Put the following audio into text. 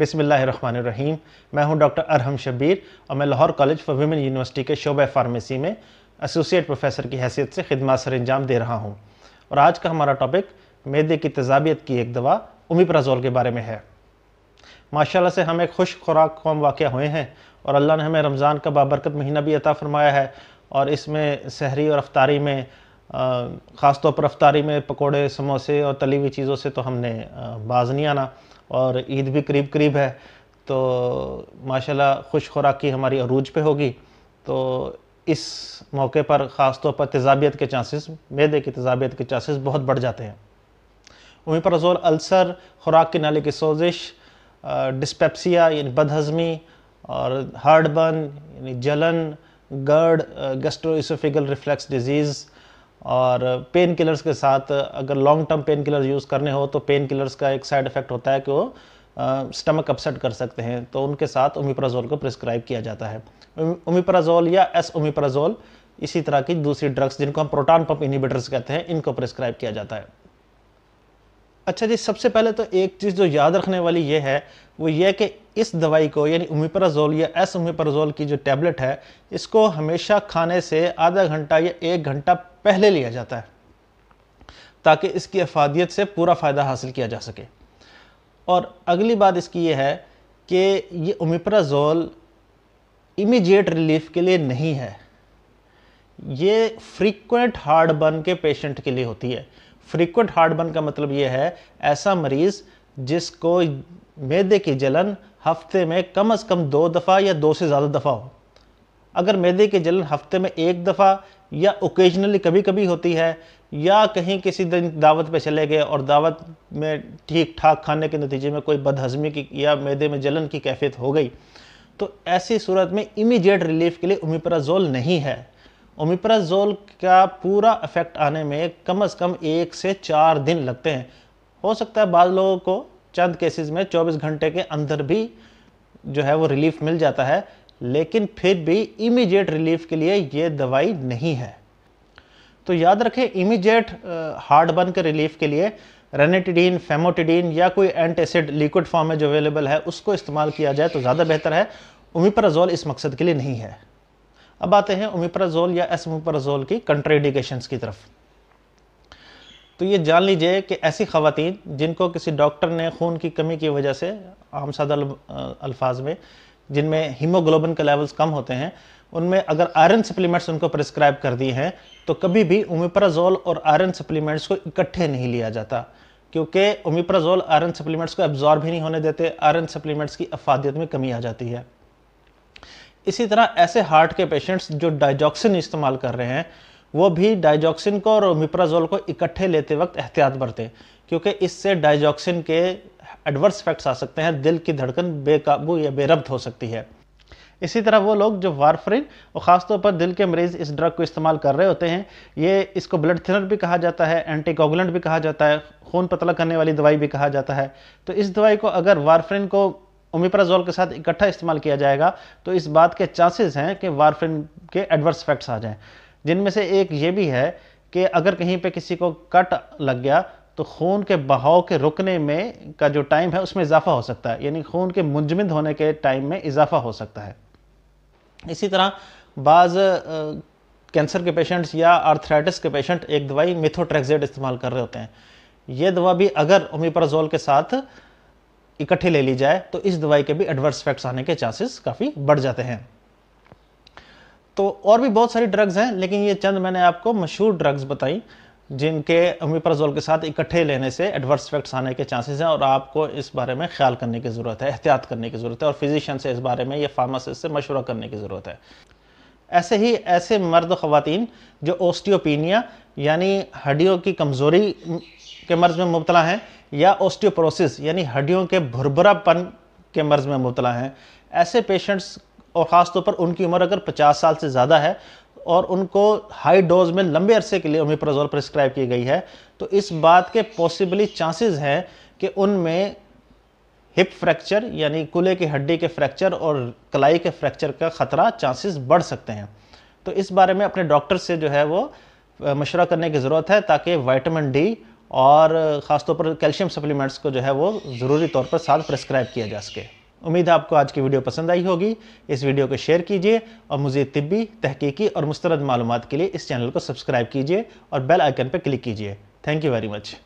बिसमीम मैं हूं डॉक्टर अरहम शबीर और मैं Lahore college for women university के शोबे फार्मेसी में एसोसिएट प्रोफेसर की हैसियत से खिदमा सर अंजाम दे रहा हूँ और आज का हमारा टॉपिक मैदे की तजाबियत की एक दवा उमीप्राजोल के बारे में है माशाल्लाह से हम एक खुश खुराक कौम वाक़ हुए हैं और अल्लाह ने हमें रमज़ान का बाबरकत महीना भी अता फरमाया है और इसमें शहरी और रफ्तारी में ख़ास तौर पर रफ्तारी में पकौड़े समोसे और तली हुई चीज़ों से तो हमने बाज नहीं आना और ईद भी करीब करीब है तो माशाल्लाह खुश खुराक की हमारी अरूज पे होगी तो इस मौके पर ख़ास तौर पर तेजाबियत के चांसेस मैदे की तेजाबियत के चांसेस बहुत बढ़ जाते हैं पर ओमीपराजोल अल्सर खुराक के नाले की सोजिश डिस्पेप्सिया यानी बदहज़मी और हार्ड बर्न यानी जलन गर्ड गस्ट्रोइसोफिगल रिफ्लेक्स डिजीज़ और पेन किलर्स के साथ अगर long term pain killer use करने हो तो पेन किलर्स का एक साइड इफेक्ट होता है कि वो स्टमक अपसेट कर सकते हैं तो उनके साथ ओमिप्राजोल को प्रिस्क्राइब किया जाता है ओमिप्राजोल या एस ओमिप्राजोल इसी तरह की दूसरी ड्रग्स जिनको हम प्रोटॉन पंप इनिबिटर्स कहते हैं इनको प्रिस्क्राइब किया जाता है अच्छा जी सबसे पहले तो एक चीज़ जो याद रखने वाली ये है वो ये कि इस दवाई को यानी उमीपराजोल या एस उमीपराजोल की जो टैबलेट है इसको हमेशा खाने से आधा घंटा या एक घंटा पहले लिया जाता है ताकि इसकी अफादियत से पूरा फ़ायदा हासिल किया जा सके और अगली बात इसकी यह है कि ये उमीपराजोल इमीडिएट रिलीफ के लिए नहीं है ये फ्रीक्वेंट हार्ट बर्न के पेशेंट के लिए होती है फ्रीक्वेंट बर्न का मतलब ये है ऐसा मरीज जिसको मैदे की जलन हफ्ते में कम अज़ कम दो दफ़ा या दो से ज़्यादा दफ़ा हो अगर मैदे की जलन हफ्ते में एक दफ़ा या ओकेजनली कभी कभी होती है या कहीं किसी दिन दावत पे चले गए और दावत में ठीक ठाक खाने के नतीजे में कोई बदहजमी की या मैदे में जलन की कैफियत हो गई तो ऐसी सूरत में इमीडिएट रिलीफ के लिए उमिप्राजोल नहीं है ओमिप्राजोल का पूरा इफेक्ट आने में कम से कम एक से चार दिन लगते हैं हो सकता है बाद लोगों को चंद केसेस में 24 घंटे के अंदर भी जो है वो रिलीफ मिल जाता है लेकिन फिर भी इमीडिएट रिलीफ के लिए ये दवाई नहीं है तो याद रखें इमीडिएट हार्ड बर्न के रिलीफ के लिए रेनेटिडीन फेमोटिडीन या कोई एंटीसिड लिक्विड फॉर्म में जो अवेलेबल है उसको इस्तेमाल किया जाए तो ज़्यादा बेहतर है ओमिप्राजोल इस मकसद के लिए नहीं है अब आते हैं ओमिप्राजोल या एसमोप्राजोल की कंट्रेडिकेशन की तरफ तो ये जान लीजिए कि ऐसी खातन जिनको किसी डॉक्टर ने खून की कमी की वजह से आम सादा अल्फाज में जिनमें हीमोग्लोबिन के लेवल्स कम होते हैं उनमें अगर आयरन सप्लीमेंट्स उनको प्रिस्क्राइब कर दिए हैं तो कभी भी ओमिप्राजोल और आयरन सप्लीमेंट्स को इकट्ठे नहीं लिया जाता क्योंकि ओमिप्राजोल आयरन सप्लीमेंट्स को एब्जॉर्ब ही नहीं होने देते आयरन सप्लीमेंट्स की अफादियत में कमी आ जाती है इसी तरह ऐसे हार्ट के पेशेंट्स जो डाइजॉक्सिन इस्तेमाल कर रहे हैं वो भी डाइजॉक्सिन को और मिप्राजोल को इकट्ठे लेते वक्त एहतियात बरतें क्योंकि इससे डाइजॉक्सिन के एडवर्स इफेक्ट्स आ सकते हैं दिल की धड़कन बेकाबू या बेरब्त हो सकती है इसी तरह वो लोग जो वारफरिन और ख़ासतौर पर दिल के मरीज़ इस ड्रग को इस्तेमाल कर रहे होते हैं ये इसको ब्लड थिनर भी कहा जाता है एंटीकोगुलेंट भी कहा जाता है खून पतला करने वाली दवाई भी कहा जाता है तो इस दवाई को अगर वारफरिन को ओमिप्राजोल के साथ इकट्ठा इस्तेमाल किया जाएगा तो इस बात के चांसेस हैं कि वारफिन के एडवर्स इफेक्ट्स आ जाएं जिनमें से एक ये भी है कि अगर कहीं पे किसी को कट लग गया तो खून के बहाव के रुकने में का जो टाइम है उसमें इजाफा हो सकता है यानी खून के मुंजमद होने के टाइम में इजाफा हो सकता है इसी तरह बाज़ कैंसर के पेशेंट्स या आर्थराइटिस के पेशेंट एक दवाई मिथोट्रेक्जेट इस्तेमाल कर रहे होते हैं ये दवा भी अगर ओमिप्राजोल के साथ इकट्ठे ले ली जाए तो इस दवाई के भी एडवर्स इफेक्ट्स आने के चांसेस काफ़ी बढ़ जाते हैं तो और भी बहुत सारी ड्रग्स हैं लेकिन ये चंद मैंने आपको मशहूर ड्रग्स बताई जिनके ओमिप्राजोल के साथ इकट्ठे लेने से एडवर्स इफेक्ट्स आने के चांसेस हैं और आपको इस बारे में ख्याल करने की ज़रूरत है एहतियात करने की ज़रूरत है और फिजिशियन से इस बारे में या फार्मासिस्ट से मशवरा करने की ज़रूरत है ऐसे ही ऐसे मर्द ख़वान जो ओस्टियोपिनिया यानी हड्डियों की कमज़ोरी के मर्ज़ में मुबतला हैं या ओस्टियोप्रोसिस यानी हड्डियों के भुरभुरापन के मर्ज़ में मुबतला हैं ऐसे पेशेंट्स और ख़ास तौर पर उनकी उम्र अगर 50 साल से ज़्यादा है और उनको हाई डोज में लंबे अरसे के लिए ओमिप्रोजोल प्रिस्क्राइब की गई है तो इस बात के पॉसिबली चांसेस हैं कि उनमें हिप फ्रैक्चर यानी कुले की हड्डी के फ्रैक्चर और कलाई के फ्रैक्चर का ख़तरा चांसेस बढ़ सकते हैं तो इस बारे में अपने डॉक्टर से जो है वो मशवरा करने की ज़रूरत है ताकि वाइटामिन डी और ख़ासतौर पर कैल्शियम सप्लीमेंट्स को जो है वो ज़रूरी तौर पर साथ प्रेस्क्राइब किया जा सके उम्मीद है आपको आज की वीडियो पसंद आई होगी इस वीडियो को शेयर कीजिए और मुझे तिब्बी तहकीकी और मुस्तरद मालूम के लिए इस चैनल को सब्सक्राइब कीजिए और बेल आइकन पर क्लिक कीजिए थैंक यू वेरी मच